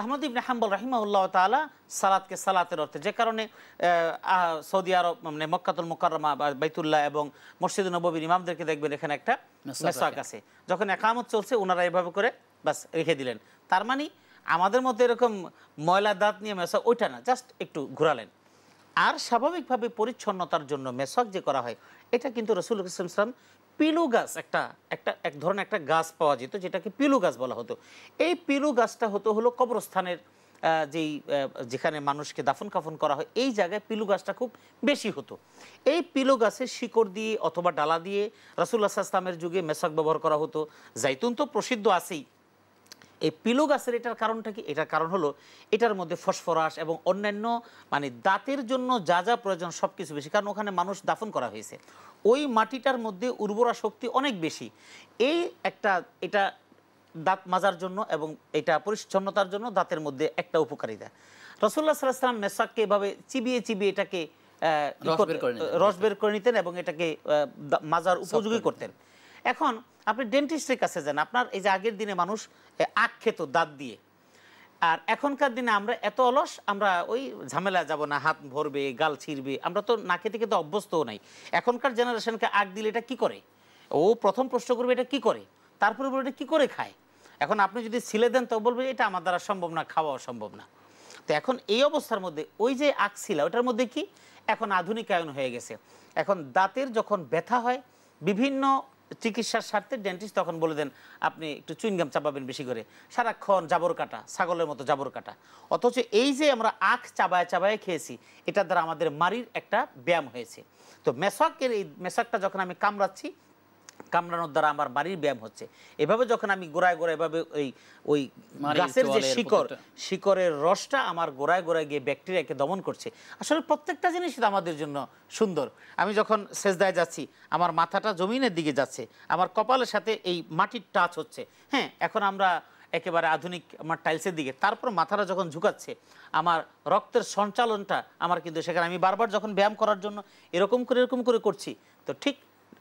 আহমদ ইবনে হাম্বল রহিমাউল্লাহ তালা সালাদকে সালাতের অর্থে যে কারণে সৌদি আরব মানে মক্কাতুল মোকারমা বা বাইতুল্লাহ এবং মসজিদ নবীর ইমামদেরকে দেখবেন এখানে একটা মেসাক আছে যখন একামত চলছে ওনারা এভাবে করে বাস রেখে দিলেন তার মানে আমাদের মধ্যে এরকম ময়লা দাঁত নিয়ে মেসাক ওইটা না জাস্ট একটু ঘুরালেন আর স্বাভাবিকভাবে পরিচ্ছন্নতার জন্য মেসক যে করা হয় এটা কিন্তু রসুল ইসলাম পিলু গাছ একটা একটা এক ধরনের একটা গাছ পাওয়া যেত যেটাকে পিলু গাছ বলা হতো এই পিলু গাছটা হতো হলো কবরস্থানের যেই যেখানে মানুষকে দাফন কাফন করা হয় এই জায়গায় পিলু গাছটা খুব বেশি হতো এই পিলু গাছের শিকড় দিয়ে অথবা ডালা দিয়ে রাসুল্লাহ ইসলামের যুগে মেশক ব্যবহার করা হতো জাইতুন তো প্রসিদ্ধ আছেই এই পিলো গাছের এটার কারণটা কি এটার কারণ হলো এটার মধ্যে ফসফরাস এবং অন্যান্য মানে দাঁতের জন্য যা যা প্রয়োজন সব কিছু বেশি কারণ ওখানে মানুষ দাফন করা হয়েছে ওই মাটিটার মধ্যে উর্বরা শক্তি অনেক বেশি এই একটা এটা দাঁত মাজার জন্য এবং এটা পরিচ্ছন্নতার জন্য দাঁতের মধ্যে একটা উপকারিতা রসুল্লাহ সাল্লাহ সাল্লাম মেসাককে এভাবে চিবিয়ে চিবিয়ে এটাকে রস বের করে নিতেন এবং এটাকে মাজার উপযোগী করতেন এখন আপনি ডেন্টিস্টের কাছে যান আপনার এই যে আগের দিনে মানুষ আখ খেত দাঁত দিয়ে আর এখনকার দিনে আমরা এত অলস আমরা ওই ঝামেলা যাব না হাত ভরবে গাল ছিঁড়বে আমরা তো নাকে থেকে তো অভ্যস্তও নাই এখনকার জেনারেশনকে আগ দিলে এটা কি করে ও প্রথম প্রশ্ন করবে এটা কি করে তারপরে বলবে এটা কী করে খায় এখন আপনি যদি ছিলে দেন তো বলবে এটা আমার দ্বারা সম্ভব না খাওয়া অসম্ভব না তো এখন এই অবস্থার মধ্যে ওই যে ছিল ওটার মধ্যে কি এখন আধুনিকায়ন হয়ে গেছে এখন দাঁতের যখন ব্যথা হয় বিভিন্ন চিকিৎসার স্বার্থে ডেন্টিস্ট তখন বলে দেন আপনি একটু চুইনগাম চাপাবেন বেশি করে সারাক্ষণ জাবর কাটা ছাগলের মতো জাবর কাটা অথচ এই যে আমরা আখ চাবায় চাবায় খেয়েছি এটা দ্বারা আমাদের মারির একটা ব্যায়াম হয়েছে তো মেশকের এই মেশকটা যখন আমি কামড়াচ্ছি কামড়ানোর দ্বারা আমার বাড়ির ব্যায়াম হচ্ছে এভাবে যখন আমি গোড়ায় গোড়ায় এভাবে ওই ওই গাছের যে শিকড় শিকড়ের রসটা আমার গোড়ায় গোড়ায় গিয়ে ব্যাকটেরিয়াকে দমন করছে আসলে প্রত্যেকটা জিনিস আমাদের জন্য সুন্দর আমি যখন সেজদায় যাচ্ছি আমার মাথাটা জমিনের দিকে যাচ্ছে আমার কপালের সাথে এই মাটির টাচ হচ্ছে হ্যাঁ এখন আমরা একেবারে আধুনিক আমার টাইলসের দিকে তারপর মাথাটা যখন ঝুঁকাচ্ছে আমার রক্তের সঞ্চালনটা আমার কিন্তু সেখানে আমি বারবার যখন ব্যায়াম করার জন্য এরকম করে এরকম করে করছি তো ঠিক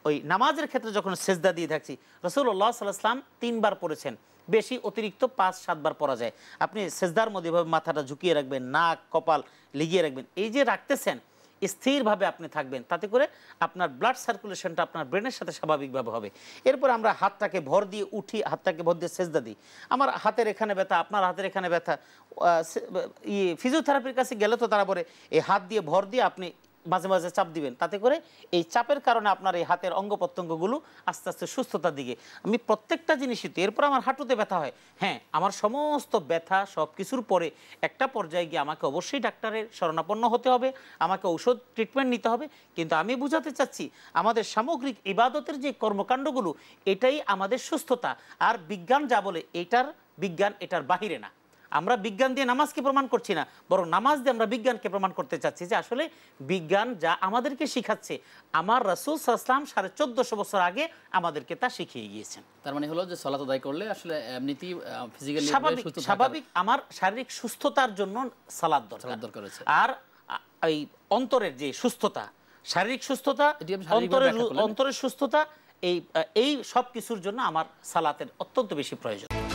ওই নামাজের ক্ষেত্রে যখন সেজদা দিয়ে থাকছি রসুল্লাহ সাল্লাহাম তিনবার পড়েছেন বেশি অতিরিক্ত পাঁচ সাতবার পরা যায় আপনি সেজদার মধ্যে এভাবে মাথাটা ঝুঁকিয়ে রাখবেন নাক কপাল লিগিয়ে রাখবেন এই যে রাখতেছেন স্থিরভাবে আপনি থাকবেন তাতে করে আপনার ব্লাড সার্কুলেশনটা আপনার ব্রেনের সাথে স্বাভাবিকভাবে হবে এরপর আমরা হাতটাকে ভর দিয়ে উঠি হাতটাকে ভর দিয়ে সেজদা দিই আমার হাতের এখানে ব্যথা আপনার হাতের এখানে ব্যথা ইয়ে ফিজিওথেরাপির কাছে গেলে তো তারা বলে এই হাত দিয়ে ভর দিয়ে আপনি মাঝে মাঝে চাপ দিবেন তাতে করে এই চাপের কারণে আপনার এই হাতের অঙ্গ প্রত্যঙ্গগুলো আস্তে আস্তে সুস্থতার দিকে আমি প্রত্যেকটা জিনিসই তো এরপর আমার হাঁটুতে ব্যথা হয় হ্যাঁ আমার সমস্ত ব্যথা সব কিছুর পরে একটা পর্যায়ে গিয়ে আমাকে অবশ্যই ডাক্তারের শরণাপন্ন হতে হবে আমাকে ঔষধ ট্রিটমেন্ট নিতে হবে কিন্তু আমি বুঝাতে চাচ্ছি আমাদের সামগ্রিক ইবাদতের যে কর্মকাণ্ডগুলো এটাই আমাদের সুস্থতা আর বিজ্ঞান যা বলে এটার বিজ্ঞান এটার বাহিরে না আমরা বিজ্ঞান দিয়ে নামাজকে প্রমাণ করছি না বরং নামাজ দিয়ে আমরা বিজ্ঞানকে প্রমাণ করতে চাচ্ছি যে আসলে বিজ্ঞান যা আমাদেরকে শিখাচ্ছে আমার রাসুল সাল্লাম সাড়ে চোদ্দশো বছর আগে আমাদেরকে তা শিখিয়ে গিয়েছেন তার মানে হলো যে সলাত আদায় করলে আসলে এমনিতেই ফিজিক্যালি স্বাভাবিক স্বাভাবিক আমার শারীরিক সুস্থতার জন্য সালাদ দরকার আর এই অন্তরের যে সুস্থতা শারীরিক সুস্থতা অন্তরের অন্তরের সুস্থতা এই এই সব কিছুর জন্য আমার সালাতের অত্যন্ত বেশি প্রয়োজন